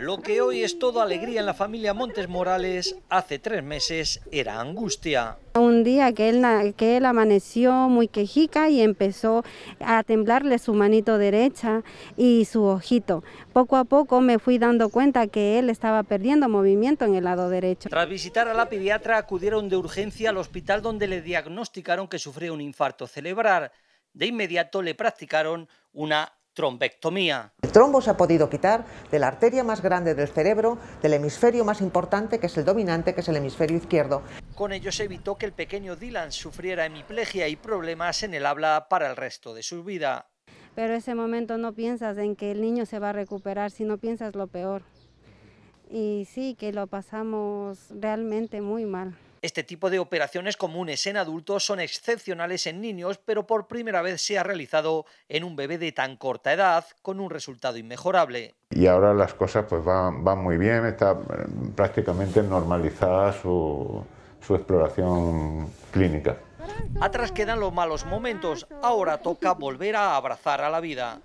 Lo que hoy es todo alegría en la familia Montes Morales, hace tres meses era angustia. Un día que él, que él amaneció muy quejica y empezó a temblarle su manito derecha y su ojito. Poco a poco me fui dando cuenta que él estaba perdiendo movimiento en el lado derecho. Tras visitar a la pediatra acudieron de urgencia al hospital donde le diagnosticaron que sufría un infarto cerebral. De inmediato le practicaron una trombectomía. El trombo se ha podido quitar de la arteria más grande del cerebro, del hemisferio más importante, que es el dominante, que es el hemisferio izquierdo. Con ello se evitó que el pequeño Dylan sufriera hemiplegia y problemas en el habla para el resto de su vida. Pero ese momento no piensas en que el niño se va a recuperar, sino piensas lo peor. Y sí, que lo pasamos realmente muy mal. Este tipo de operaciones comunes en adultos son excepcionales en niños, pero por primera vez se ha realizado en un bebé de tan corta edad con un resultado inmejorable. Y ahora las cosas pues van, muy bien, está eh, prácticamente normalizada su exploración clínica. Atrás quedan los malos momentos, ahora toca volver a abrazar a la vida.